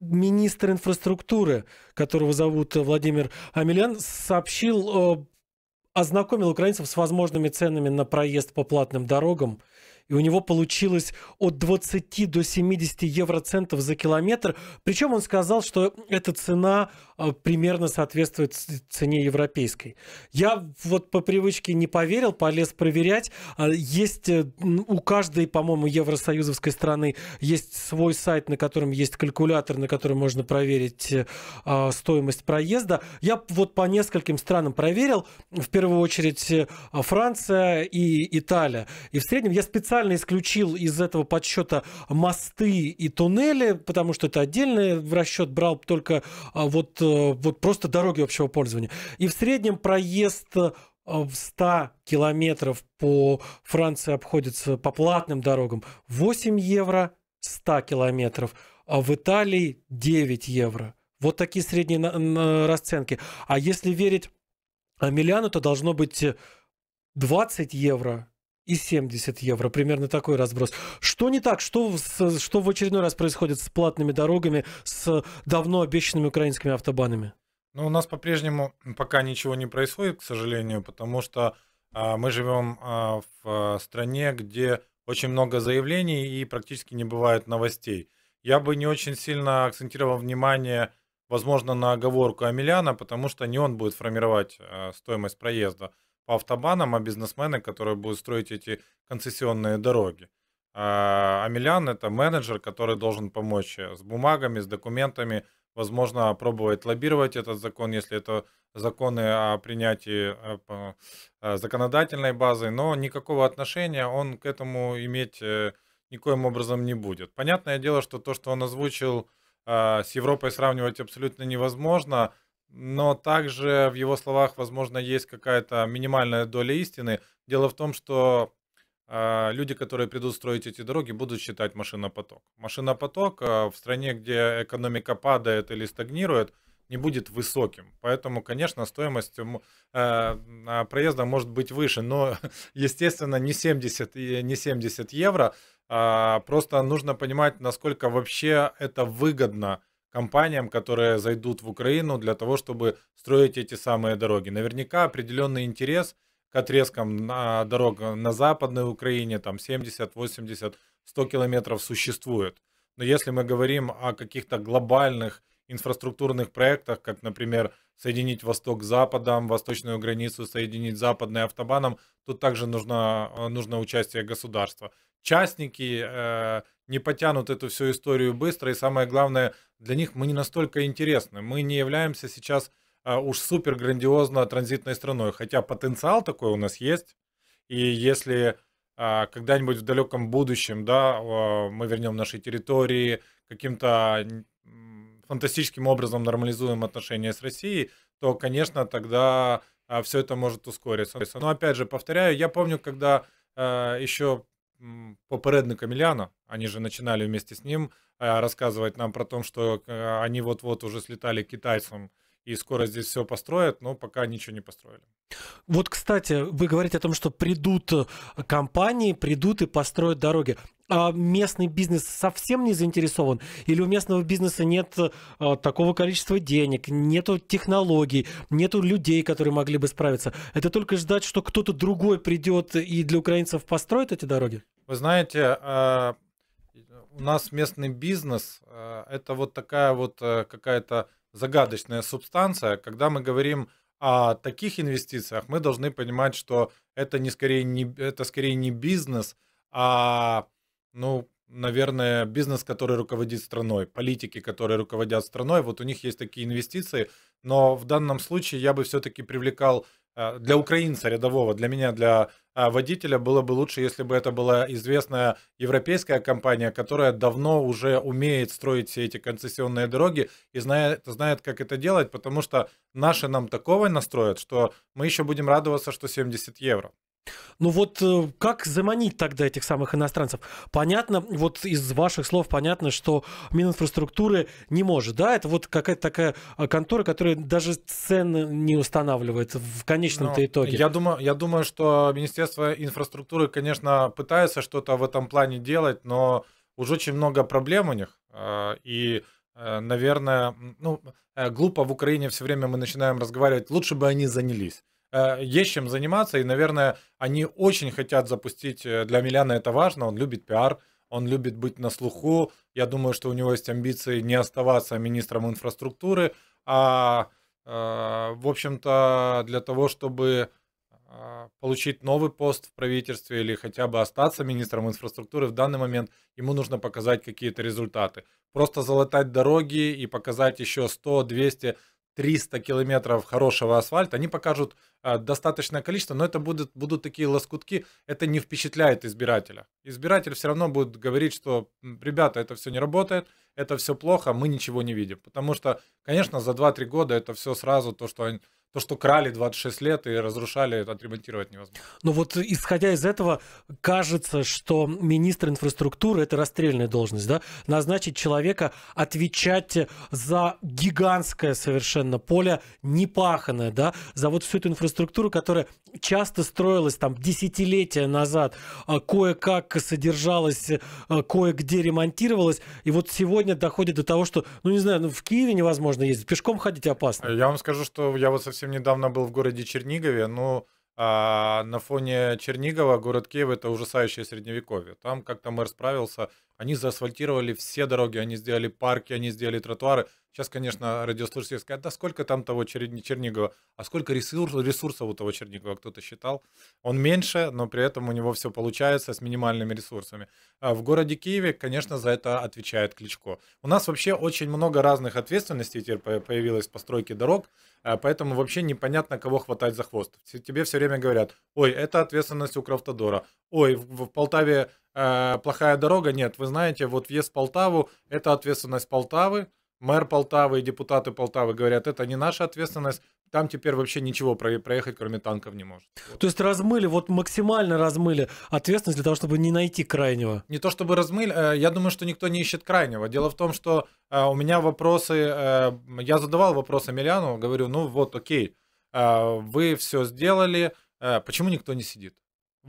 министр инфраструктуры, которого зовут э, Владимир Амелян, сообщил, э, ознакомил украинцев с возможными ценами на проезд по платным дорогам. И у него получилось от 20 до 70 евроцентов за километр. Причем он сказал, что эта цена а, примерно соответствует цене европейской. Я вот по привычке не поверил, полез проверять. А, есть э, у каждой, по-моему, евросоюзовской страны есть свой сайт, на котором есть калькулятор, на котором можно проверить э, а, стоимость проезда. Я вот по нескольким странам проверил. В первую очередь э, Франция и Италия. И в среднем я специально исключил из этого подсчета мосты и туннели, потому что это отдельный расчет брал только вот Э, вот просто дороги общего пользования. И в среднем проезд э, в 100 километров по Франции обходится по платным дорогам 8 евро 100 километров, а в Италии 9 евро. Вот такие средние расценки. А если верить Миляну, то должно быть 20 евро и 70 евро. Примерно такой разброс. Что не так? Что, что в очередной раз происходит с платными дорогами, с давно обещанными украинскими автобанами? Ну, у нас по-прежнему пока ничего не происходит, к сожалению, потому что а, мы живем а, в а, стране, где очень много заявлений и практически не бывает новостей. Я бы не очень сильно акцентировал внимание, возможно, на оговорку Амеляна, потому что не он будет формировать а, стоимость проезда по автобанам, а бизнесмены, которые будут строить эти концессионные дороги. А Амелян – это менеджер, который должен помочь э, с бумагами, с документами, возможно, пробовать лоббировать этот закон, если это законы о принятии э, э, законодательной базы, но никакого отношения он к этому иметь никоим образом не будет. Понятное дело, что то, что он озвучил, с Европой сравнивать абсолютно невозможно – но также в его словах, возможно, есть какая-то минимальная доля истины. Дело в том, что э, люди, которые придут строить эти дороги, будут считать машинопоток. Машинопоток э, в стране, где экономика падает или стагнирует, не будет высоким. Поэтому, конечно, стоимость э, проезда может быть выше, но, естественно, не 70, не 70 евро. Э, просто нужно понимать, насколько вообще это выгодно компаниям, которые зайдут в Украину для того, чтобы строить эти самые дороги. Наверняка определенный интерес к отрезкам на дорог на Западной Украине, там 70, 80, 100 километров существует. Но если мы говорим о каких-то глобальных инфраструктурных проектах, как, например, соединить Восток с Западом, восточную границу соединить с Западной автобаном, тут также нужно, э, нужно участие государства частники э, не потянут эту всю историю быстро. И самое главное, для них мы не настолько интересны. Мы не являемся сейчас э, уж супер грандиозно транзитной страной. Хотя потенциал такой у нас есть. И если а, когда-нибудь в далеком будущем да, мы вернем наши территории, каким-то фантастическим образом нормализуем отношения с Россией, то, конечно, тогда а, все это может ускориться. Но опять же, повторяю, я помню, когда э, еще попередник Эмилиано, они же начинали вместе с ним э, рассказывать нам про то, что э, они вот-вот уже слетали к китайцам и скоро здесь все построят, но пока ничего не построили. Вот, кстати, вы говорите о том, что придут э, компании, придут и построят дороги. А местный бизнес совсем не заинтересован? Или у местного бизнеса нет а, такого количества денег, нету технологий, нету людей, которые могли бы справиться? Это только ждать, что кто-то другой придет и для украинцев построит эти дороги? Вы знаете, а у нас местный бизнес а, это вот такая вот э, какая-то загадочная субстанция. Когда мы говорим о таких инвестициях, мы должны понимать, что это не скорее не, это скорее не бизнес, а, ну, наверное, бизнес, который руководит страной, политики, которые руководят страной, вот у них есть такие инвестиции, но в данном случае я бы все-таки привлекал Э, для украинца рядового, для меня, для э, водителя было бы лучше, если бы это была известная европейская компания, которая давно уже умеет строить все эти концессионные дороги и знает, знает как это делать, потому что наши нам такого настроят, что мы еще будем радоваться, что 70 евро. Ну вот э, как заманить тогда этих самых иностранцев? Понятно, вот из ваших слов понятно, что Мининфраструктуры не может, да? Это вот какая-то такая э, контора, которая даже цен не устанавливает в конечном-то ну, итоге. Я думаю, я думаю, что Министерство инфраструктуры, конечно, пытается что-то в этом плане делать, но уже очень много проблем у них. Э, и наверное, ну, глупо в Украине все время мы начинаем разговаривать, лучше бы они занялись. Э, есть чем заниматься, и, наверное, они очень хотят запустить, э, для Миляна это важно, он любит пиар, он любит быть на слуху, я думаю, что у него есть амбиции не оставаться министром инфраструктуры, а, э, в общем-то, для того, чтобы а, получить новый пост в правительстве или хотя бы остаться министром инфраструктуры в данный момент, ему нужно показать какие-то результаты. Просто залатать дороги и показать еще 100, 200, 300 километров хорошего асфальта, они покажут э, достаточное количество, но это будут, будут такие лоскутки, это не впечатляет избирателя. Избиратель все равно будет говорить, что, ребята, это все не работает, это все плохо, мы ничего не видим. Потому что, конечно, за 2-3 года это все сразу то, что они то, что крали 26 лет и разрушали, отремонтировать невозможно. Ну вот, исходя из этого, кажется, что министр инфраструктуры – это расстрельная должность, да? Назначить человека отвечать за гигантское совершенно поле, непаханное, да? За вот всю эту инфраструктуру, которая часто строилась там десятилетия назад, а кое-как содержалась, а кое-где ремонтировалась, и вот сегодня доходит до того, что, ну не знаю, ну в Киеве невозможно ездить, пешком ходить опасно. Я вам скажу, что я вот совсем совсем недавно был в городе Чернигове, но а, на фоне Чернигова город Киев это ужасающее средневековье. Там как-то мэр справился, они заасфальтировали все дороги, они сделали парки, они сделали тротуары. Сейчас, конечно, радиослушатели скажут, да сколько там того Чернигова, а сколько ресурс, ресурсов у того Чернигова, кто-то считал. Он меньше, но при этом у него все получается с минимальными ресурсами. А в городе Киеве, конечно, за это отвечает Кличко. У нас вообще очень много разных ответственностей теперь появилось в постройке дорог, а поэтому вообще непонятно, кого хватать за хвост. Тебе все время говорят, ой, это ответственность Укравтодора, ой, в, в Полтаве э, плохая дорога. Нет, вы знаете, вот въезд в Полтаву – это ответственность Полтавы. Мэр Полтавы и депутаты Полтавы говорят, это не наша ответственность, там теперь вообще ничего проехать, кроме танков, не может. То есть размыли, вот максимально размыли ответственность для того, чтобы не найти крайнего. Не то чтобы размыли, э, я думаю, что никто не ищет крайнего. Дело в том, что э, у меня вопросы, э, я задавал вопрос Амельяну, говорю, ну вот окей, вы все сделали, почему никто не сидит?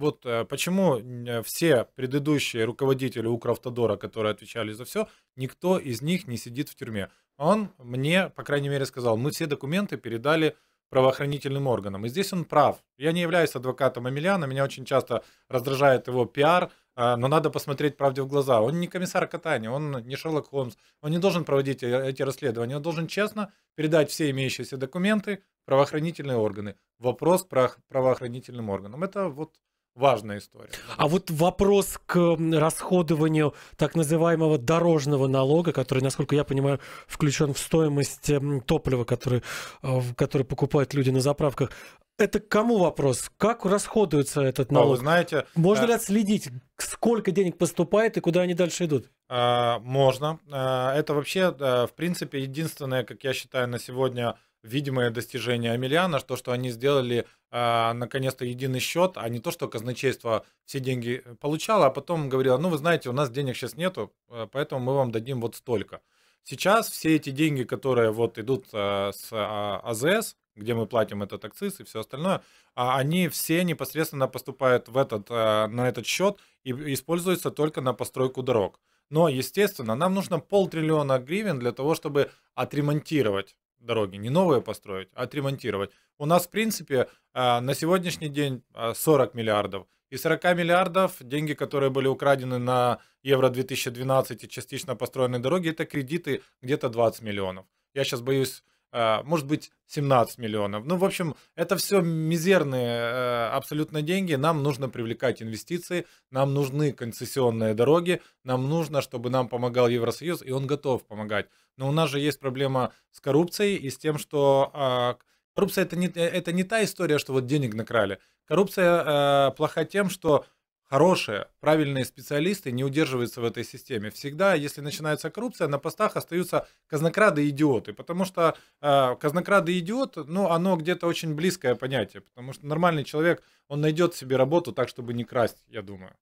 вот э, почему э, все предыдущие руководители Укравтодора, которые отвечали за все, никто из них не сидит в тюрьме. Он мне, по крайней мере, сказал, мы все документы передали правоохранительным органам. И здесь он прав. Я не являюсь адвокатом Эмилиана, меня очень часто раздражает его пиар, а, но надо посмотреть правде в глаза. Он не комиссар Катани, он не Шерлок Холмс, он не должен проводить э, эти расследования, он должен честно передать все имеющиеся документы в правоохранительные органы. Вопрос про правоохранительным органам. Это вот важная история. А вот вопрос к расходованию так называемого дорожного налога, который, насколько я понимаю, включен в стоимость топлива, который, э, который покупают люди на заправках. Это кому вопрос? Как расходуется этот налог? А, вы знаете, можно э... ли отследить, сколько денег поступает и куда они дальше идут? Э, можно. Э, это вообще, э, в принципе, единственное, как я считаю, на сегодня видимое достижение Амелиана, то, что они сделали э, наконец-то единый счет, а не то, что казначейство все деньги э, получало, а потом говорило, ну вы знаете, у нас денег сейчас нету, э, поэтому мы вам дадим вот столько. Сейчас все эти деньги, которые вот идут э, с э, а, АЗС, где мы платим этот акциз и все остальное, а они все непосредственно поступают в этот, э, на этот счет и используются только на постройку дорог. Но, естественно, нам нужно полтриллиона гривен для того, чтобы отремонтировать дороги, не новые построить, а отремонтировать. У нас, в принципе, а, на сегодняшний день 40 а, миллиардов. И 40 миллиардов деньги, которые были украдены на Евро-2012 и частично построенные дороги, это кредиты где-то 20 миллионов. Я сейчас боюсь а, может быть, 17 миллионов. Ну, в общем, это все мизерные э, абсолютно деньги. Нам нужно привлекать инвестиции, нам нужны концессионные дороги, нам нужно, чтобы нам помогал Евросоюз, и он готов помогать. Но у нас же есть проблема с коррупцией и с тем, что а, коррупция это не, это не та история, что вот денег накрали. Коррупция э, плоха тем, что хорошие, правильные специалисты не удерживаются в этой системе. Всегда, если начинается коррупция, на постах остаются казнокрады и идиоты, потому что э, казнокрады и идиот, ну, оно где-то очень близкое понятие, потому что нормальный человек, он найдет себе работу так, чтобы не красть, я думаю.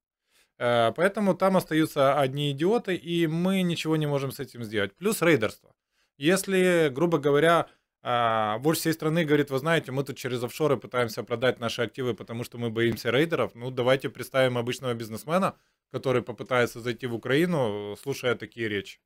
Э, поэтому там остаются одни идиоты, и мы ничего не можем с этим сделать. Плюс рейдерство. Если, грубо говоря, а, в Урсии страны говорит, вы знаете, мы тут через офшоры пытаемся продать наши активы, потому что мы боимся рейдеров. Ну, давайте представим обычного бизнесмена, который попытается зайти в Украину, слушая такие речи.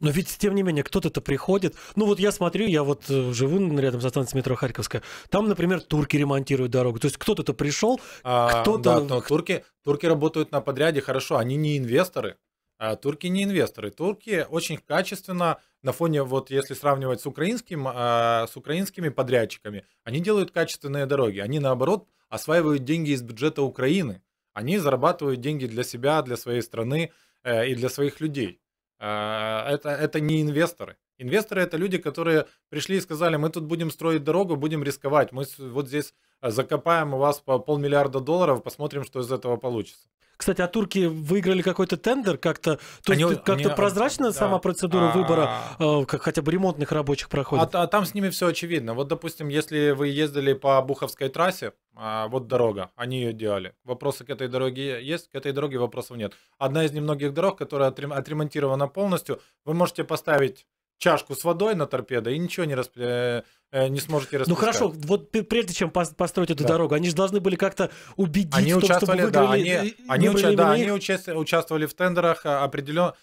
Но ведь, тем не менее, кто-то-то приходит. Ну, вот я смотрю, я вот э, живу рядом со станцией метро Харьковская. Там, например, турки ремонтируют дорогу. То есть кто-то-то пришел, а, кто-то... Да, но турки, турки работают на подряде, хорошо, они не инвесторы. А, турки не инвесторы. Турки очень качественно на фоне, вот если сравнивать с, украинским, а, с украинскими подрядчиками, они делают качественные дороги. Они, наоборот, осваивают деньги из бюджета Украины. Они зарабатывают деньги для себя, для своей страны э, и для своих людей. А, это, это не инвесторы. Инвесторы это люди, которые пришли и сказали, мы тут будем строить дорогу, будем рисковать, мы вот здесь э, закопаем у вас по полмиллиарда долларов, посмотрим, что из этого получится. Кстати, а турки выиграли какой-то тендер как-то? То они, есть как-то а, прозрачна да, сама процедура выбора, а. э, как хотя бы ремонтных рабочих проходит? А, а там с ними все очевидно. Вот, допустим, если вы ездили по Буховской трассе, а, вот дорога, они ее делали. Вопросы к этой дороге есть, к этой дороге вопросов нет. Одна из немногих дорог, которая отремонтирована полностью, вы можете поставить чашку с водой на торпедо и ничего не, распля... Э, э, не сможете ну, распускать. Ну хорошо, вот прежде чем построить эту да. дорогу, они же должны были как-то убедить они том, участвовали, чтобы выиграли, да, они, э, они, уча... да, они участвовали в тендерах определенно.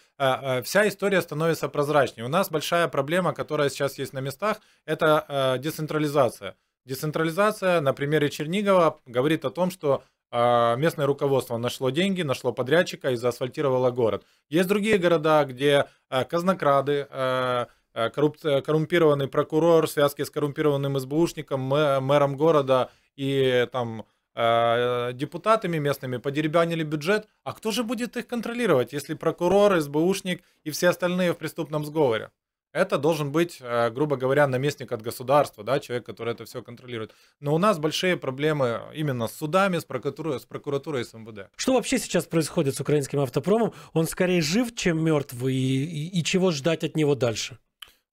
Вся история становится прозрачнее. У нас большая проблема, которая сейчас есть на местах, это децентрализация. Децентрализация на примере Чернигова говорит о том, что а, местное руководство нашло деньги, нашло подрядчика и заасфальтировало город. Есть другие города, где а, казнокрады, а, э, коррумпированный прокурор, связки с коррумпированным СБУшником, мэром города и там депутатами местными подеребянили бюджет, а кто же будет их контролировать, если прокурор, СБУшник и все остальные в преступном сговоре? это должен быть, э, грубо говоря, наместник от государства, да, человек, который это все контролирует. Но у нас большие проблемы именно с судами, с прокуратурой, с прокуратурой и с МВД. Что вообще сейчас происходит с украинским автопромом? Он скорее жив, чем мертв, и, и, и чего ждать от него дальше?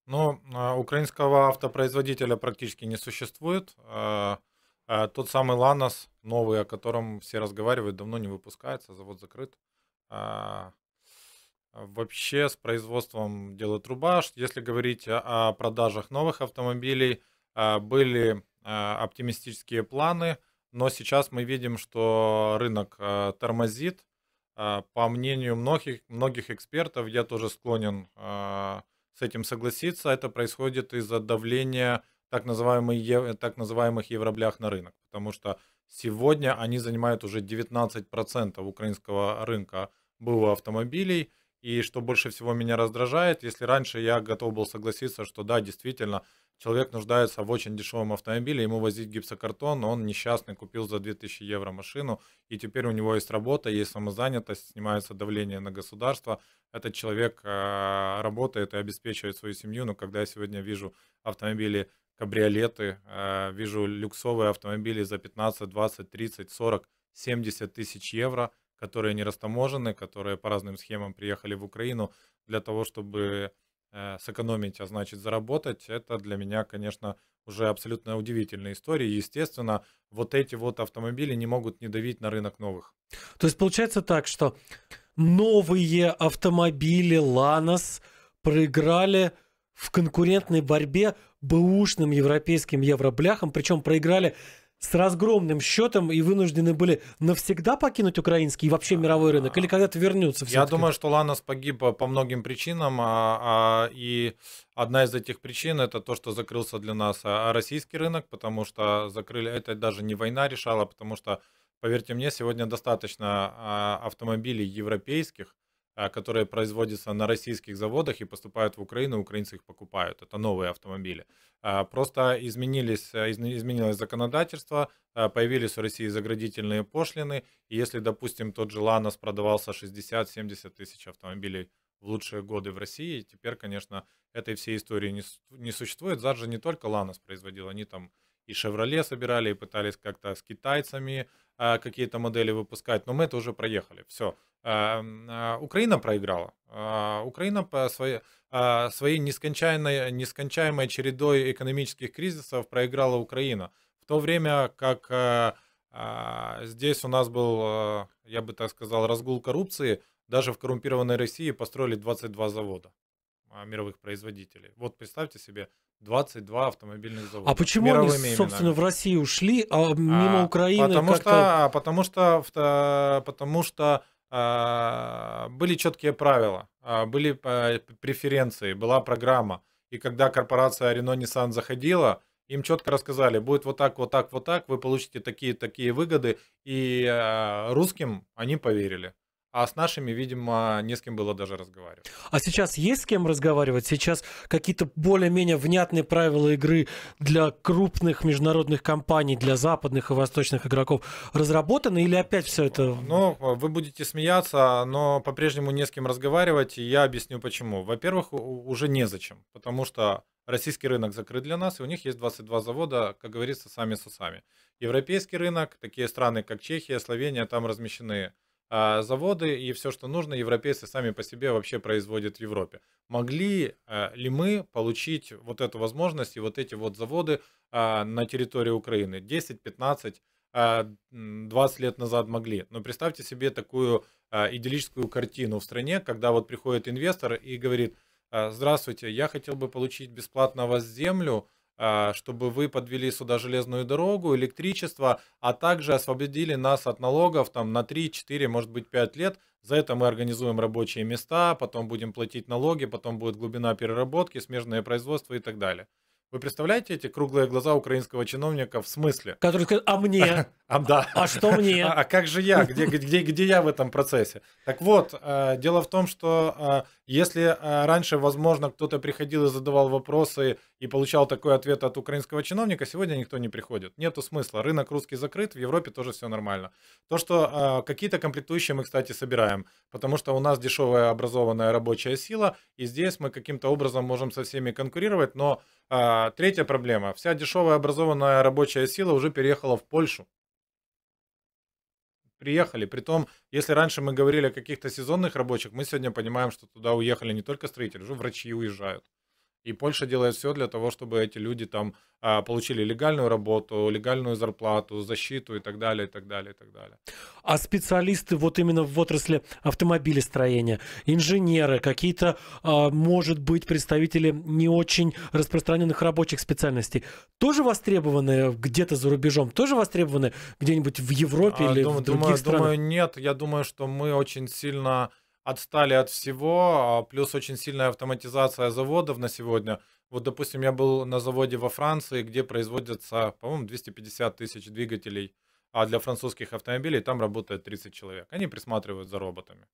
Ну, э, украинского автопроизводителя практически не существует. Э, тот самый Ланос, новый, о котором все разговаривают, давно не выпускается, завод закрыт. А, вообще с производством дела труба, если говорить о продажах новых автомобилей, а, были а, оптимистические планы, но сейчас мы видим, что рынок тормозит. По мнению многих, многих экспертов, я тоже склонен с этим согласиться, это происходит из-за давления так, называемых, так называемых евроблях на рынок, потому что сегодня они занимают уже 19% украинского рынка было автомобилей, и что больше всего меня раздражает, если раньше я готов был согласиться, что да, действительно, человек нуждается в очень дешевом автомобиле, ему возить гипсокартон, он несчастный, купил за 2000 евро машину, и теперь у него есть работа, есть самозанятость, снимается давление на государство, этот человек а, работает и обеспечивает свою семью, но когда я сегодня вижу автомобили кабриолеты, а, вижу люксовые автомобили за 15, 20, 30, 40, 70 тысяч евро, которые не растаможены, которые по разным схемам приехали в Украину для того, чтобы э, сэкономить, а значит заработать, это для меня, конечно, уже абсолютно удивительная история. естественно, вот эти вот автомобили не могут не давить на рынок новых. То есть получается так, что новые автомобили Ланос проиграли в конкурентной борьбе бэушным европейским евробляхам, причем проиграли с разгромным счетом и вынуждены были навсегда покинуть украинский и вообще мировой рынок, или когда-то вернуться? Я думаю, что Ланос погиб э, по многим причинам, а, а, и одна из этих причин это то, что закрылся для нас э, российский рынок, потому что закрыли, это даже не война решала, потому что, поверьте мне, сегодня достаточно а, автомобилей европейских, а, которые производятся на российских заводах и поступают в Украину, украинцы их покупают. Это новые автомобили. А, просто изменились, а, изменилось законодательство, появились в России заградительные пошлины. И если, допустим, тот же Ланос продавался 60-70 тысяч автомобилей в лучшие годы в России, теперь, конечно, этой всей истории не, не существует. ЗАД же не только Ланос производил, они там и Шевроле собирали, и пытались как-то с китайцами а, какие-то модели выпускать, но мы это уже проехали. Все. А, а, Украина проиграла. Украина по своей, своей нескончаемой, нескончаемой чередой экономических кризисов проиграла Украина. В то время как здесь у нас был, я бы так сказал, разгул коррупции, даже в коррумпированной России построили 22 завода мировых производителей. Вот представьте себе, 22 автомобильных завода. А почему они, собственно, именами. в России ушли, а мимо а, Украины? Потому что, потому что, потому что а, были четкие правила, а, были а, преференции, была программа. И когда корпорация Renault Nissan заходила, им четко рассказали, будет вот так, вот так, вот так, вы получите такие, такие выгоды. И э, русским они поверили. А с нашими, видимо, не с кем было даже разговаривать. А сейчас есть с кем разговаривать? Сейчас какие-то более-менее внятные правила игры для крупных международных компаний, для западных и восточных игроков разработаны или опять все это... Ну, вы будете смеяться, но по-прежнему не с кем разговаривать, и я объясню почему. Во-первых, уже незачем, потому что российский рынок закрыт для нас, и у них есть 22 завода, как говорится, сами с усами. Европейский рынок, такие страны, как Чехия, Словения, там размещены а, заводы и все, что нужно, европейцы сами по себе вообще производят в Европе. Могли а, ли мы получить вот эту возможность и вот эти вот заводы а, на территории Украины? 10, 15, 20 лет назад могли. Но представьте себе такую идиллическую картину в стране, когда вот приходит инвестор и говорит, здравствуйте, я хотел бы получить бесплатно у вас землю, а, чтобы вы подвели сюда железную дорогу, электричество, а также освободили нас от налогов там, на 3, 4, может быть 5 лет. За это мы организуем рабочие места, потом будем платить налоги, потом будет глубина переработки, смежное производство и так далее. Вы представляете эти круглые глаза украинского чиновника в смысле? Который сказал, а мне? А, да. а что мне? А, а как же я? Где, где, где я в этом процессе? Так вот, э, дело в том, что э, если э, раньше, возможно, кто-то приходил и задавал вопросы и получал такой ответ от украинского чиновника, сегодня никто не приходит. Нету смысла. Рынок русский закрыт, в Европе тоже все нормально. То, что э, какие-то комплектующие мы, кстати, собираем, потому что у нас дешевая образованная рабочая сила, и здесь мы каким-то образом можем со всеми конкурировать, но а, третья проблема. Вся дешевая образованная рабочая сила уже переехала в Польшу. Приехали. Притом, если раньше мы говорили о каких-то сезонных рабочих, мы сегодня понимаем, что туда уехали не только строители, уже врачи уезжают. И Польша делает все для того, чтобы эти люди там а, получили легальную работу, легальную зарплату, защиту и так далее, и так далее, и так далее. А специалисты вот именно в отрасли автомобилестроения, инженеры, какие-то, а, может быть, представители не очень распространенных рабочих специальностей, тоже востребованы где-то за рубежом, тоже востребованы где-нибудь в Европе а, или думаю, в других думаю, странах? Думаю, нет. Я думаю, что мы очень сильно отстали от всего, а плюс очень сильная автоматизация заводов на сегодня. Вот, допустим, я был на заводе во Франции, где производятся, по-моему, 250 тысяч двигателей а для французских автомобилей, там работает 30 человек. Они присматривают за роботами.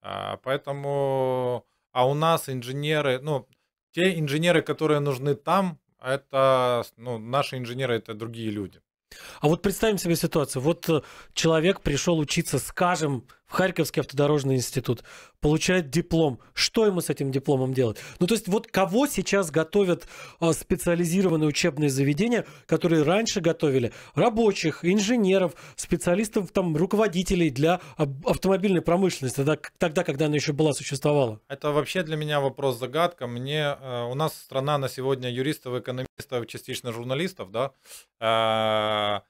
А, поэтому, а у нас инженеры, ну, те инженеры, которые нужны там, это, ну, наши инженеры, это другие люди. А вот представим себе ситуацию. Вот э, человек пришел учиться, скажем, Харьковский автодорожный институт, получает диплом. Что ему с этим дипломом делать? Ну, то есть вот кого сейчас готовят а, специализированные учебные заведения, которые раньше готовили? Рабочих, инженеров, специалистов, там, руководителей для автомобильной промышленности, тогда, тогда когда она еще была, существовала? Это вообще для меня вопрос-загадка. Мне, э, у нас страна на сегодня юристов, экономистов, частично журналистов, да, э,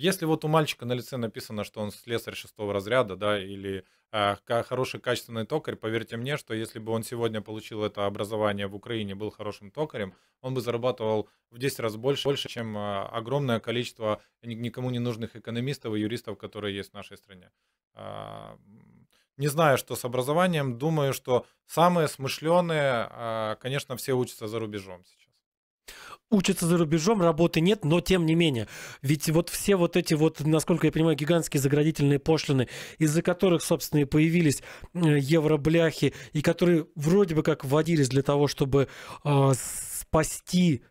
если вот у мальчика на лице написано, что он слесарь шестого разряда, да, или э, хороший качественный токарь, поверьте мне, что если бы он сегодня получил это образование в Украине, был хорошим токарем, он бы зарабатывал в 10 раз больше, больше чем э, огромное количество никому не нужных экономистов и юристов, которые есть в нашей стране. Э, не знаю, что с образованием, думаю, что самые смышленые, э, конечно, все учатся за рубежом сейчас учатся за рубежом, работы нет, но тем не менее. Ведь вот все вот эти вот, насколько я понимаю, гигантские заградительные пошлины, из-за которых, собственно, и появились э, евробляхи, и которые вроде бы как вводились для того, чтобы э, спасти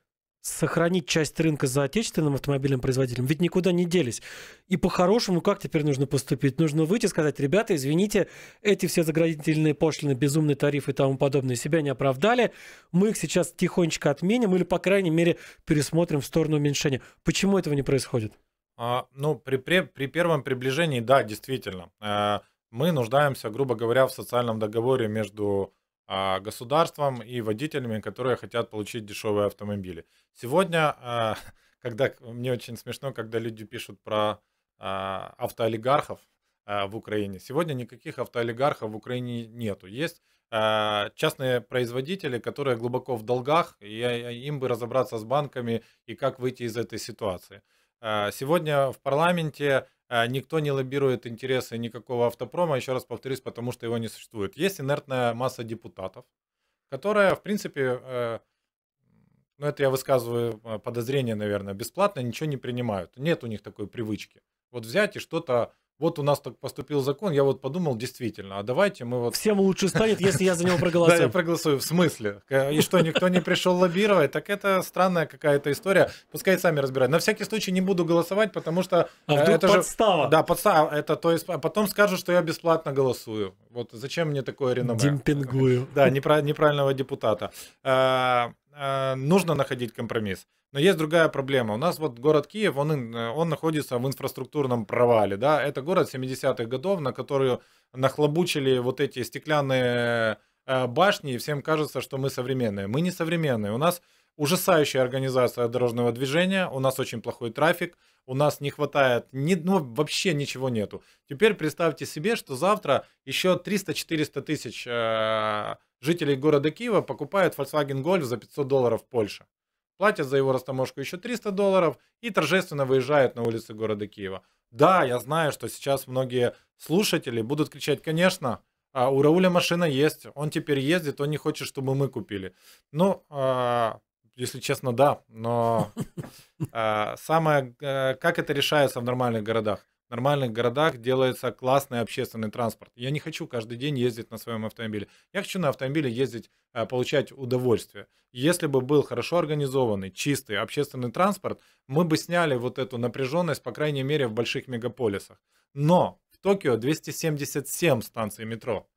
сохранить часть рынка за отечественным автомобильным производителем, ведь никуда не делись. И по-хорошему, как теперь нужно поступить? Нужно выйти и сказать, ребята, извините, эти все заградительные пошлины, безумные тарифы и тому подобное себя не оправдали, мы их сейчас тихонечко отменим или, по крайней мере, пересмотрим в сторону уменьшения. Почему этого не происходит? А, ну, при, при, при первом приближении, да, действительно. Э, мы нуждаемся, грубо говоря, в социальном договоре между а, государством и водителями, которые хотят получить дешевые автомобили. Сегодня, а, когда мне очень смешно, когда люди пишут про а, автоолигархов в Украине. Сегодня никаких автоолигархов в Украине нету. Есть частные производители, которые глубоко в долгах, и им бы разобраться с банками и как выйти из этой ситуации. А, сегодня в парламенте а, никто не лоббирует интересы никакого автопрома, еще раз повторюсь, потому что его не существует. Есть инертная масса депутатов, которая, в принципе, э, ну это я высказываю э, подозрение, наверное, бесплатно, ничего не принимают. Нет у них такой привычки. Вот взять и что-то вот у нас так поступил закон, я вот подумал, действительно, а давайте мы вот... Всем лучше станет, если я за него проголосую. Да, я проголосую. В смысле? Э, и что, никто не пришел лоббировать? Так это странная какая-то история. Пускай сами разбирают. На всякий случай не буду голосовать, потому что... А э, вдруг это подстава? Же... Да, подстава. Это, то есть, а потом скажут, что я бесплатно голосую. Вот зачем мне такое реноме? Демпингую. Да, неправильного депутата. Э, Э, нужно находить компромисс. Но есть другая проблема. У нас вот город Киев, он, э, он находится в инфраструктурном провале. Да? Это город 70-х годов, на который нахлобучили вот эти стеклянные э, башни, и всем кажется, что мы современные. Мы не современные. У нас ужасающая организация дорожного движения, у нас очень плохой трафик, у нас не хватает, ни, ну вообще ничего нету. Теперь представьте себе, что завтра еще 300-400 тысяч э, жителей города Киева покупают Volkswagen Golf за 500 долларов в Польше. Платят за его растаможку еще 300 долларов и торжественно выезжают на улицы города Киева. Да, я знаю, что сейчас многие слушатели будут кричать, конечно, а у Рауля машина есть, он теперь ездит, он не хочет, чтобы мы купили. Но ну, а, если честно, да. Но а, самое, э, как это решается в нормальных городах? В нормальных городах делается классный общественный транспорт. Я не хочу каждый день ездить на своем автомобиле. Я хочу на автомобиле ездить, э, получать удовольствие. Если бы был хорошо организованный, чистый общественный транспорт, мы бы сняли вот эту напряженность, по крайней мере, в больших мегаполисах. Но в Токио 277 станций метро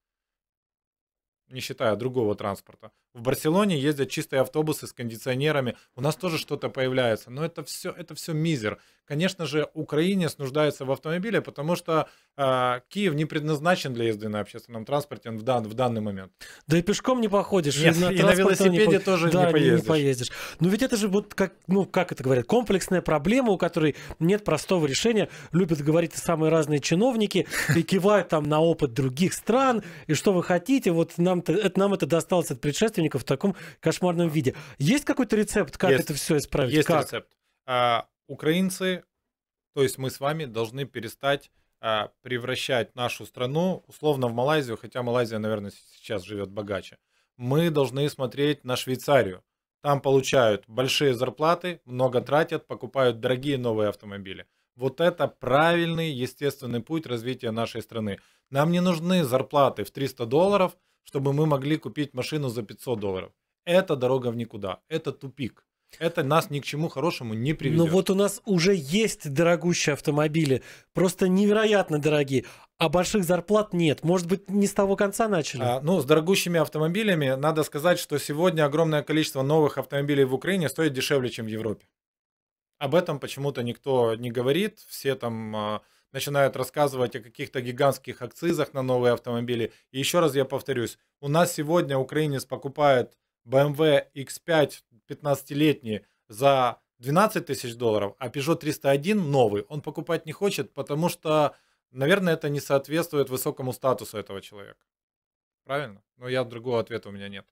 не считая другого транспорта. В Барселоне ездят чистые автобусы с кондиционерами. У нас тоже что-то появляется. Но это все, это все мизер. Конечно же, украинец нуждается в автомобиле, потому что э, Киев не предназначен для езды на общественном транспорте в, дан, в данный момент. Да и пешком не походишь. Нет, и на, и на велосипеде не по... тоже да, не, поездишь. не поездишь. Но ну ведь это же вот как, ну, как это говорят, комплексная проблема, у которой нет простого решения. Любят говорить самые разные чиновники и кивают там на опыт других стран. И что вы хотите, вот нам, это, нам это досталось от предшественников родственника в таком кошмарном виде. Есть какой-то рецепт, как есть. это все исправить? Есть как? рецепт. А, украинцы, то есть мы с вами должны перестать а, превращать нашу страну условно в Малайзию, хотя Малайзия, наверное, сейчас живет богаче. Мы должны смотреть на Швейцарию. Там получают большие зарплаты, много тратят, покупают дорогие новые автомобили. Вот это правильный, естественный путь развития нашей страны. Нам не нужны зарплаты в 300 долларов – чтобы мы могли купить машину за 500 долларов. Это дорога в никуда, это тупик. Это нас ни к чему хорошему не приведет. Но вот у нас уже есть дорогущие автомобили, просто невероятно дорогие, а больших зарплат нет. Может быть, не с того конца начали? А, ну, с дорогущими автомобилями надо сказать, что сегодня огромное количество новых автомобилей в Украине стоит дешевле, чем в Европе. Об этом почему-то никто не говорит. Все там а, начинают рассказывать о каких-то гигантских акцизах на новые автомобили. И еще раз я повторюсь, у нас сегодня украинец покупает BMW X5 15-летний за 12 тысяч долларов, а Peugeot 301 новый он покупать не хочет, потому что, наверное, это не соответствует высокому статусу этого человека. Правильно? Но я другого ответа у меня нет.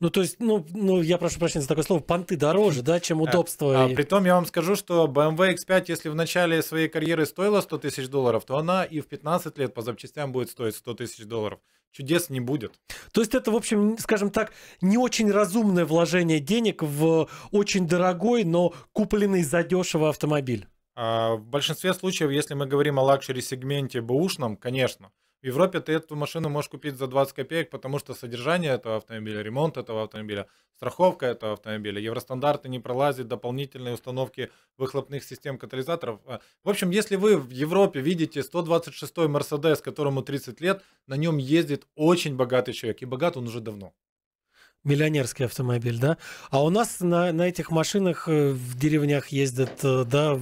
Ну, то есть, ну, ну, я прошу прощения за такое слово, понты дороже, да, чем а, удобство. А, и... Притом я вам скажу, что BMW X5, если в начале своей карьеры стоила 100 тысяч долларов, то она и в 15 лет по запчастям будет стоить 100 тысяч долларов. Чудес не будет. То есть это, в общем, скажем так, не очень разумное вложение денег в очень дорогой, но купленный за задешево автомобиль. А, в большинстве случаев, если мы говорим о лакшери-сегменте бэушном, конечно, в Европе ты эту машину можешь купить за 20 копеек, потому что содержание этого автомобиля, ремонт этого автомобиля, страховка этого автомобиля, евростандарты не пролазят, дополнительные установки выхлопных систем катализаторов. А, в общем, если вы в Европе видите 126-й Мерседес, которому 30 лет, на нем ездит очень богатый человек, и богат он уже давно миллионерский автомобиль, да? А у нас на, на этих машинах э, в деревнях ездят, э, да,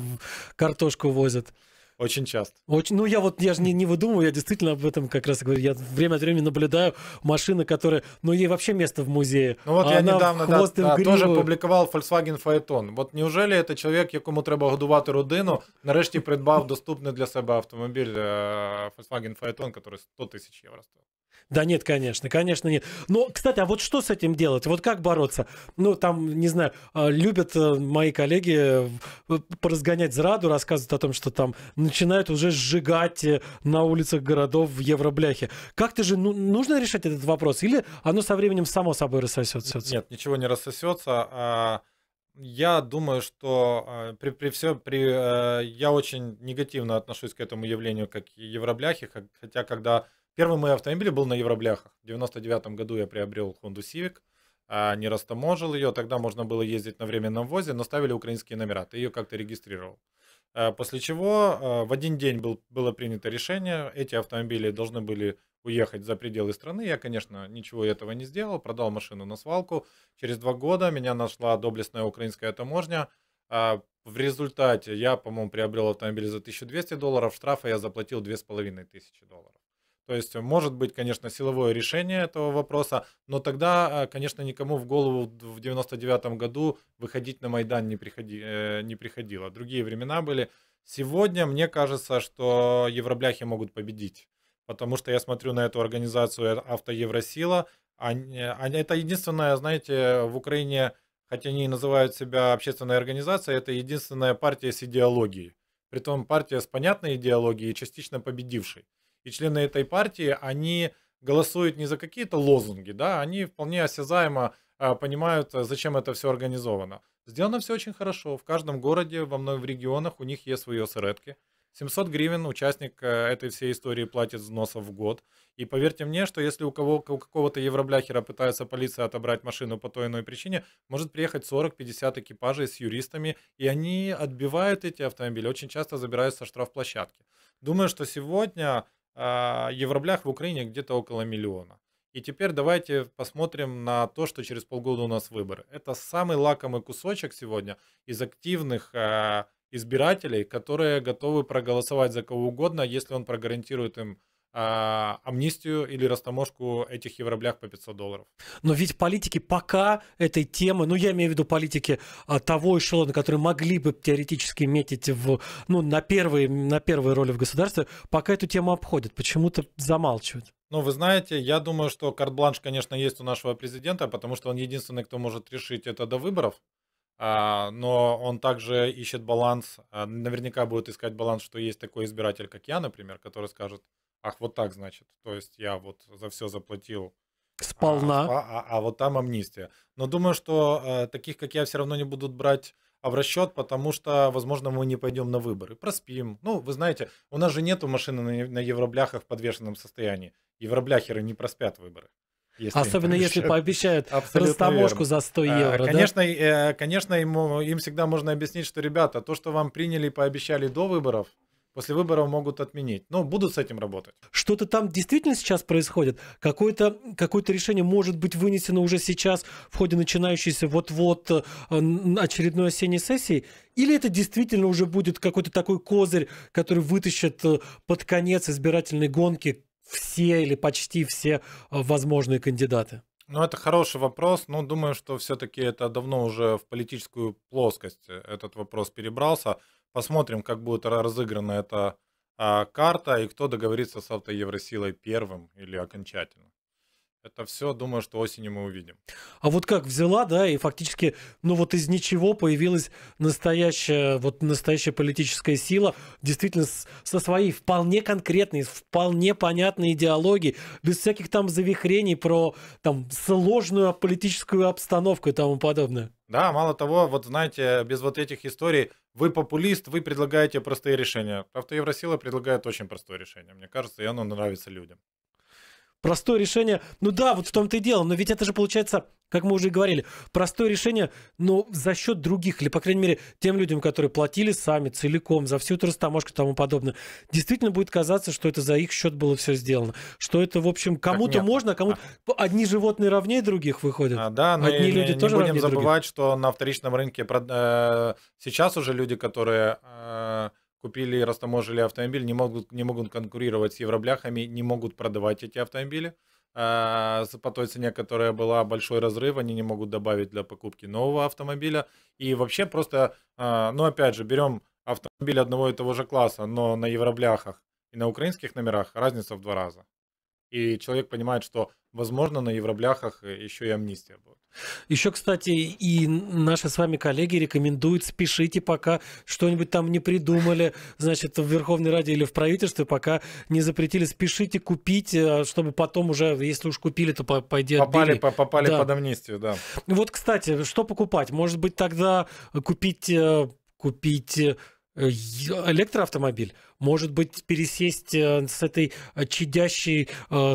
картошку возят. Очень часто. Очень, ну, я вот, я же не, не выдумываю, я действительно об этом как раз говорю. Я время от времени наблюдаю машины, которые, ну, ей вообще место в музее. Ну, вот а я недавно да, да, тоже публікував Volkswagen Phaeton. Вот неужели это человек, якому треба годувати родину, нарешті придбав доступний для себе автомобіль Volkswagen Phaeton, который 100 тисяч євро стоїть? Да нет, конечно, конечно нет. Но, кстати, а вот что с этим делать? Вот как бороться? Ну, там, не знаю, а, любят э, мои коллеги э, поразгонять зраду, рассказывают о том, что там начинают уже сжигать э, на улицах городов в евробляхе. Как-то же ну, нужно решать этот вопрос? Или оно со временем само собой рассосется? Нет, ничего не рассосется. А... Я думаю, что а, при, при все, при, я очень негативно отношусь к этому явлению, как и евробляхе, хотя когда Первый мой автомобиль был на евробляхах. В 99 году я приобрел Honda Civic, а, не растаможил ее. Тогда можно было ездить на временном ввозе, но ставили украинские номера. Ты ее как-то регистрировал. А, после чего а, в один день был, было принято решение, эти автомобили должны были уехать за пределы страны. Я, конечно, ничего этого не сделал, продал машину на свалку. Через два года меня нашла доблестная украинская таможня. В результате я, по-моему, приобрел автомобиль за 1200 долларов, штрафа я заплатил 2500 долларов. То есть э, может быть, конечно, силовое решение этого вопроса, но тогда, э, конечно, никому в голову в 99 году выходить на Майдан не, приходи, э, не приходило. Другие времена были. Сегодня мне кажется, что евробляхи могут победить, потому что я смотрю на эту организацию «Автоевросила». Они, это единственная, знаете, в Украине, хотя они называют себя общественной организацией, это единственная партия с идеологией. Притом партия с понятной идеологией и частично победившей и члены этой партии, они голосуют не за какие-то лозунги, да, они вполне осязаемо а, понимают, а, зачем это все организовано. Сделано все очень хорошо. В каждом городе, во многих регионах у них есть свои осередки. 700 гривен участник а, этой всей истории платит взносов в год. И поверьте мне, что если у, кого, у какого-то евробляхера пытается полиция отобрать машину по той иной причине, может приехать 40-50 экипажей с юристами, и они отбивают эти автомобили, очень часто забирают со штрафплощадки. Думаю, что сегодня евроблях а, в Украине где-то около миллиона. И теперь давайте посмотрим на то, что через полгода у нас выборы. Это самый лакомый кусочек сегодня из активных а, избирателей, которые готовы проголосовать за кого угодно, если он прогарантирует им а, амнистию или растаможку этих евроблях по 500 долларов. Но ведь политики пока этой темы, ну я имею в виду политики а, того эшелона, которые могли бы теоретически метить в, ну, на, первые, на первые роли в государстве, пока эту тему обходят, почему-то замалчивают. Ну, вы знаете, я думаю, что карт-бланш, конечно, есть у нашего президента, потому что он единственный, кто может решить это до выборов. А, но он также ищет баланс, наверняка будет искать баланс, что есть такой избиратель, как я, например, который скажет, Ах, вот так, значит. То есть я вот за все заплатил. А, Сполна. А, а, а, вот там амнистия. Но думаю, что э, таких, как я, все равно не будут брать а, в расчет, потому что, возможно, мы не пойдем на выборы. Проспим. Ну, вы знаете, у нас же нету машины на, на евробляхах в подвешенном состоянии. Евробляхеры не проспят выборы. Если Особенно если пообещают Абсолютно растаможку верно. за 100 э, евро. А, конечно, да? э, конечно ему, им всегда можно объяснить, что, ребята, то, что вам приняли и пообещали до выборов, после выборов могут отменить. Но ну, будут с этим работать. Что-то там действительно сейчас происходит? Какое-то какое решение может быть вынесено уже сейчас в ходе начинающейся вот-вот э, очередной осенней сессии? Или это действительно уже будет какой-то такой козырь, который вытащит э, под конец избирательной гонки все или почти все э, возможные кандидаты? Ну, это хороший вопрос, но ну, думаю, что все-таки это давно уже в политическую плоскость этот вопрос перебрался. Посмотрим, как будет разыграна эта а, карта и кто договорится с автоевросилой первым или окончательно. Это все, думаю, что осенью мы увидим. А вот как взяла, да, и фактически, ну вот из ничего появилась настоящая, вот настоящая политическая сила, действительно с, со своей вполне конкретной, вполне понятной идеологией, без всяких там завихрений про там сложную политическую обстановку и тому подобное. Да, мало того, вот знаете, без вот этих историй, вы популист, вы предлагаете простые решения. Автоевросила предлагает очень простое решение, мне кажется, и оно нравится людям. Простое решение. Ну да, вот в том-то и дело. Но ведь это же получается, как мы уже и говорили, простое решение, но за счет других, или, по крайней мере, тем людям, которые платили сами целиком за всю эту растаможку и тому подобное, действительно будет казаться, что это за их счет было все сделано. Что это, в общем, кому-то можно, а кому-то... А. Одни животные равнее других выходят. А, да, но ну Одни и, люди не, тоже не будем забывать, других. что на вторичном рынке прод... Э, сейчас уже люди, которые э, купили и растаможили автомобиль, не могут, не могут конкурировать с евробляхами, не могут продавать эти автомобили. А, по той цене, которая была, большой разрыв, они не могут добавить для покупки нового автомобиля. И вообще просто, а, ну опять же, берем автомобиль одного и того же класса, но на евробляхах и на украинских номерах разница в два раза и человек понимает, что, возможно, на евробляхах э, еще и амнистия будет. Еще, кстати, и наши с вами коллеги рекомендуют, спешите, пока что-нибудь там не придумали, значит, в Верховной Раде или в правительстве, пока не запретили, спешите купить, э, чтобы потом уже, если уж купили, то пойди Попали, отбили. попали да. под амнистию, да. Вот, кстати, что покупать? Может быть, тогда купить, э, купить Э, электроавтомобиль может быть пересесть э, с этой э, чадящей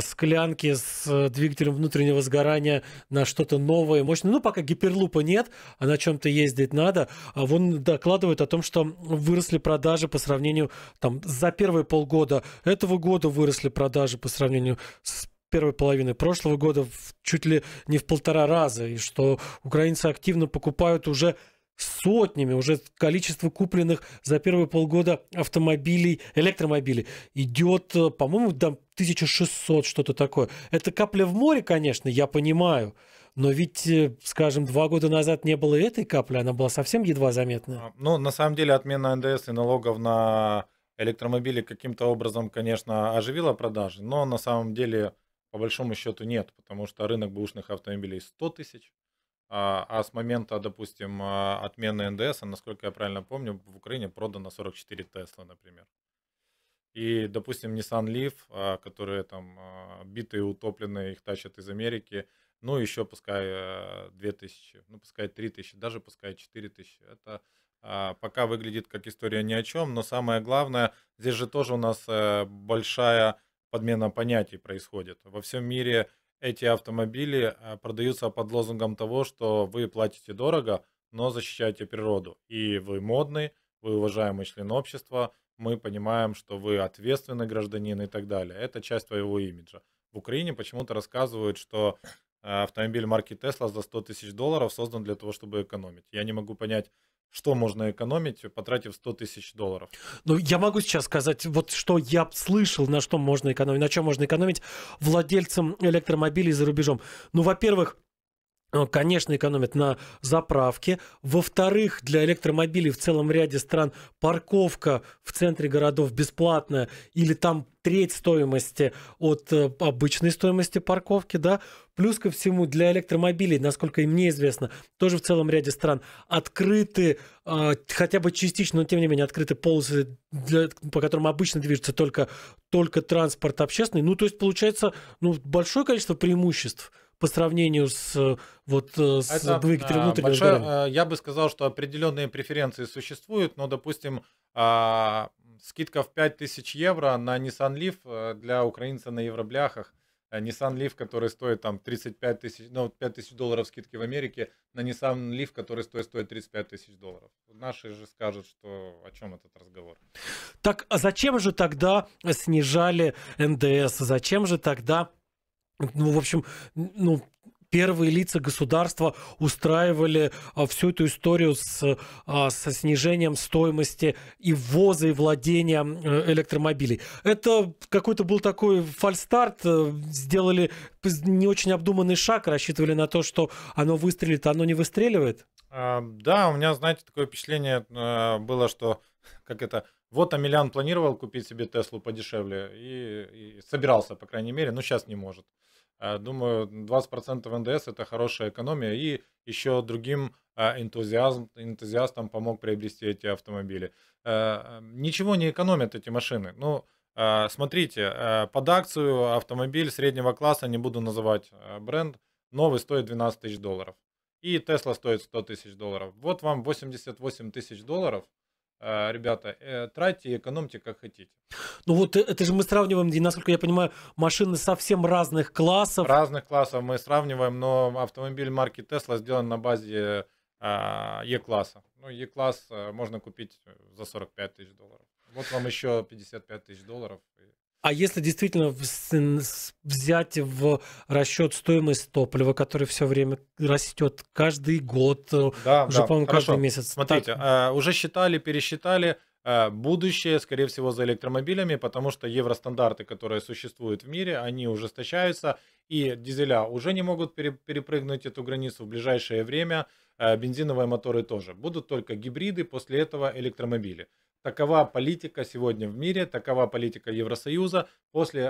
склянки с двигателем внутреннего сгорания на что-то новое, мощное. Ну, пока гиперлупа нет, а на чем-то ездить надо. А вон докладывают о том, что выросли продажи по сравнению там, за первые полгода этого года выросли продажи по сравнению с первой половины прошлого года в, чуть ли не в полтора раза, и что украинцы активно покупают уже сотнями уже количество купленных за первые полгода автомобилей, электромобилей идет, э, по-моему, там 1600, что-то такое. Это капля в море, конечно, я понимаю. Но ведь, э, скажем, два года назад не было этой капли, она была совсем едва заметна. А, ну, на самом деле, отмена НДС и налогов на электромобили каким-то образом, конечно, оживила продажи, но на самом деле, по большому счету, нет, потому что рынок бэушных автомобилей 100 тысяч, а, а с момента, допустим, а, отмены НДС, а, насколько я правильно помню, в Украине продано 44 Тесла, например. И, допустим, Nissan Leaf, которые там битые, утопленные, их тащат из Америки, ну, еще пускай 2000, э, ну, пускай 3000, даже пускай 4000. Это пока выглядит как история ни о чем, но самое главное, здесь же тоже у нас э, большая подмена понятий происходит. Во всем мире эти автомобили э, продаются под лозунгом того, что вы платите дорого, но защищаете природу. И вы модный, вы уважаемый член общества, мы понимаем, что вы ответственный гражданин и так далее. Это часть твоего имиджа. В Украине почему-то рассказывают, что э, автомобиль марки Tesla за 100 тысяч долларов создан для того, чтобы экономить. Я не могу понять, что можно экономить, потратив 100 тысяч долларов? Ну, я могу сейчас сказать, вот что я слышал, на что можно экономить, на чем можно экономить владельцам электромобилей за рубежом. Ну, во-первых, Э, конечно, экономят на заправке. Во-вторых, для электромобилей в целом ряде стран парковка в центре городов бесплатная или там треть стоимости от э, обычной стоимости парковки, да, плюс ко всему для электромобилей, насколько и мне известно, тоже в целом ряде стран открыты, э, хотя бы частично, но тем не менее открыты полосы, для, по которым обычно движется только, только транспорт общественный, ну, то есть получается, ну, большое количество преимуществ по сравнению с вот э, с это, двигателем внутреннего большое, э, Я бы сказал, что определенные преференции существуют, но, допустим, а, скидка в 5000 евро на Nissan Leaf э, для украинца на евробляхах. Nissan Leaf, который стоит там 35 тысяч, ну, 5 тысяч долларов скидки в Америке, на Nissan Leaf, который стоит, стоит 35 тысяч долларов. Наши же скажут, что о чем этот разговор. Так, а зачем же тогда снижали НДС? Зачем же тогда ну, в общем, ну, первые лица государства устраивали а, всю эту историю с, а, со снижением стоимости и ввоза, и владения э, электромобилей. Это какой-то был такой фальстарт, э, сделали не очень обдуманный шаг, рассчитывали на то, что оно выстрелит, а оно не выстреливает? А, да, у меня, знаете, такое впечатление э, было, что как это вот Амелиан планировал купить себе Теслу подешевле и, и собирался, по крайней мере, но сейчас не может. Э, думаю, 20% НДС это хорошая экономия. И еще другим э, энтузиазм, энтузиастам помог приобрести эти автомобили. Э, ничего не экономят эти машины. Ну, смотрите, под акцию автомобиль среднего класса, не буду называть бренд, новый стоит 12 тысяч долларов. И Tesla стоит 100 тысяч долларов. Вот вам 88 тысяч долларов – а, ребята, э, тратьте и экономьте как хотите. Ну вот э, это же мы сравниваем, насколько я понимаю, машины совсем разных классов. Разных классов мы сравниваем, но автомобиль марки Tesla сделан на базе а, e класса Ну, e класс э, можно купить за 45 тысяч долларов. Вот вам еще 55 тысяч долларов. А если действительно взять в расчет стоимость топлива, которое все время растет каждый год, э, да, уже, да. по-моему, каждый месяц. Смотрите, так... Э, уже считали, пересчитали э, будущее, скорее всего, за электромобилями, потому что евростандарты, которые существуют в мире, они ужесточаются, и дизеля уже не могут перепрыгнуть эту границу в ближайшее время, бензиновые моторы тоже. Будут только гибриды, после этого электромобили. Такова политика сегодня в мире, такова политика Евросоюза. После,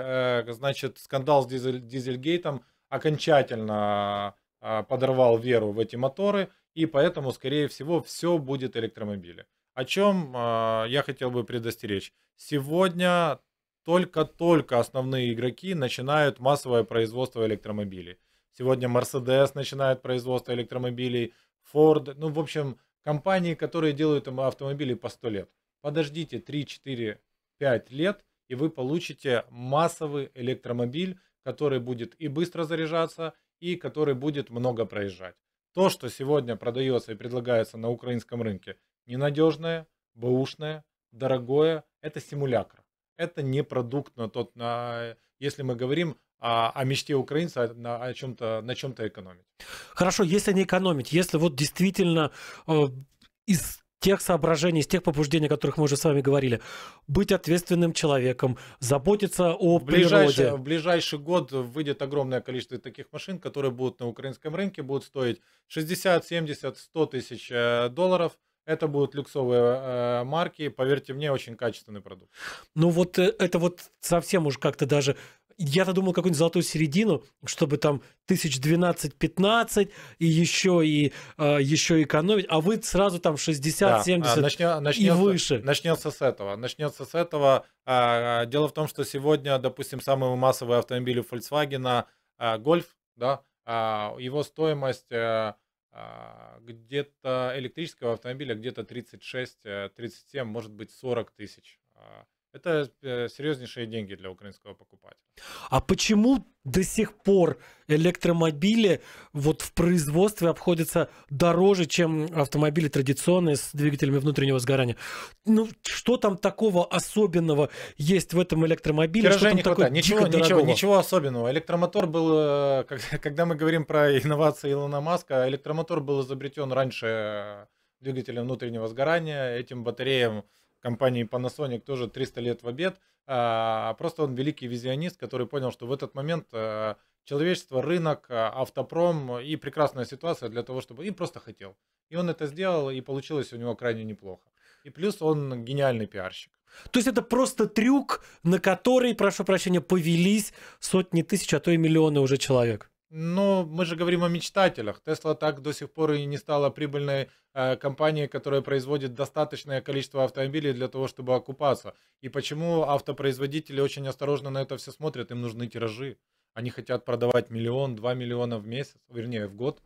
э, значит, скандал с дизель, Дизельгейтом окончательно а, подорвал веру в эти моторы, и поэтому, скорее всего, все будет электромобили. О чем а, я хотел бы предостеречь. Сегодня только-только основные игроки начинают массовое производство электромобилей. Сегодня Mercedes начинает производство электромобилей, Ford, ну, в общем, компании, которые делают автомобили по 100 лет. Подождите 3-4-5 лет, и вы получите массовый электромобиль, который будет и быстро заряжаться, и который будет много проезжать. То, что сегодня продается и предлагается на украинском рынке, ненадежное, бэушное, дорогое, это симулякр. Это не продукт на тот, на, если мы говорим о, о мечте украинца на, о чем-то, на чем-то экономить. Хорошо, если не экономить, если вот действительно э, из тех соображений, из тех побуждений, о которых мы уже с вами говорили. Быть ответственным человеком, заботиться о в природе. В ближайший год выйдет огромное количество таких машин, которые будут на украинском рынке, будут стоить 60, 70, 100 тысяч э, долларов. Это будут люксовые э, марки, поверьте мне, очень качественный продукт. Ну вот э, это вот совсем уж как-то даже я-то думал какую-нибудь золотую середину, чтобы там 1012-15 и еще и, э, а, еще экономить, а вы сразу там 60-70 да. А, начнё, и выше. Начнется с этого. Начнется с этого. Э, дело в том, что сегодня, допустим, самый массовый автомобиль у Volkswagen э, Golf, да, э, его стоимость э, где-то электрического автомобиля где-то 36, 37, э, может быть 40 тысяч. Это э, серьезнейшие деньги для украинского покупателя. А почему до сих пор электромобили вот в производстве обходятся дороже, чем автомобили традиционные с двигателями внутреннего сгорания? Ну, что там такого особенного есть в этом электромобиле? что там не такое ничего, ничего, ничего особенного. Электромотор был, э, когда мы говорим про инновации Илона Маска, электромотор был изобретен раньше э, двигателя внутреннего сгорания, этим батареям компании Panasonic тоже 300 лет в обед. А, а просто он великий визионист, который понял, что в этот момент а, человечество, рынок, автопром и прекрасная ситуация для того, чтобы... И просто хотел. И он это сделал, и получилось у него крайне неплохо. И плюс он гениальный пиарщик. То есть это просто трюк, на который, прошу прощения, повелись сотни тысяч, а то и миллионы уже человек. Но мы же говорим о мечтателях. Тесла так до сих пор и не стала прибыльной э, компанией, которая производит достаточное количество автомобилей для того, чтобы окупаться. И почему автопроизводители очень осторожно на это все смотрят? Им нужны тиражи. Они хотят продавать миллион, два миллиона в месяц, вернее, в год.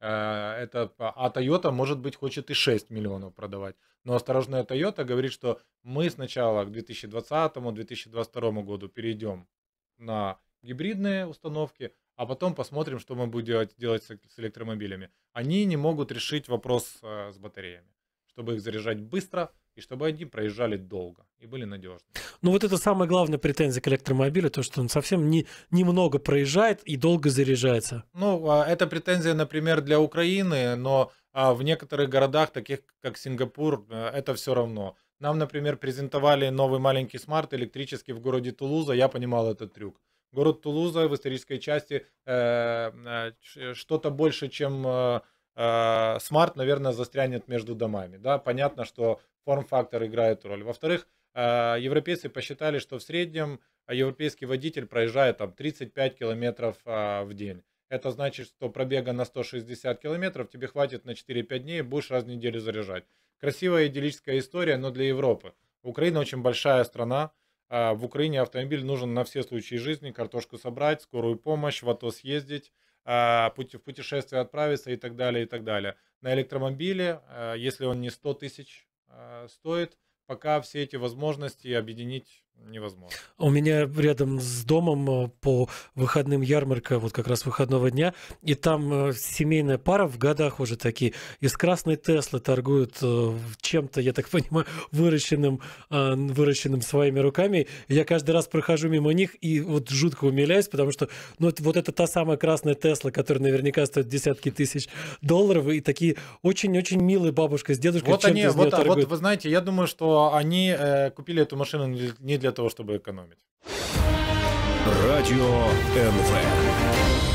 Э, это, а Toyota, может быть, хочет и 6 миллионов продавать. Но осторожная Toyota говорит, что мы сначала к 2020-2022 году перейдем на гибридные установки, а потом посмотрим, что мы будем делать, делать с электромобилями. Они не могут решить вопрос э, с батареями, чтобы их заряжать быстро и чтобы они проезжали долго и были надежны. Ну вот это самая главная претензия к электромобилю, то что он совсем не, немного проезжает и долго заряжается. Ну, а, это претензия, например, для Украины, но а, в некоторых городах, таких как Сингапур, э, это все равно. Нам, например, презентовали новый маленький смарт электрический в городе Тулуза, я понимал этот трюк город Тулуза в исторической части э, э, э, что-то больше, чем э, э, смарт, наверное, застрянет между домами. Да? Понятно, что форм-фактор играет роль. Во-вторых, э, европейцы посчитали, что в среднем европейский водитель проезжает там 35 километров э, в день. Это значит, что пробега на 160 километров тебе хватит на 4-5 дней, будешь раз в неделю заряжать. Красивая идиллическая история, но для Европы. Украина очень большая страна, а, в Украине автомобиль нужен на все случаи жизни, картошку собрать, скорую помощь, в АТО съездить, а, в путешествие отправиться и так далее, и так далее. На электромобиле, а, если он не 100 тысяч стоит, пока все эти возможности объединить невозможно. У меня рядом с домом э, по выходным ярмарка, вот как раз выходного дня, и там э, семейная пара в годах уже такие, из красной Теслы торгуют э, чем-то, я так понимаю, выращенным, а, выращенным своими руками. Я каждый раз прохожу мимо них и вот жутко умиляюсь, потому что ну, вот это та самая красная Тесла, которая наверняка стоит десятки тысяч долларов, и такие очень-очень милые бабушка с дедушкой вот чем-то они, а вот, торгуют. вот вы знаете, я думаю, что они э, купили эту машину не для для того, чтобы экономить. Радио НВ.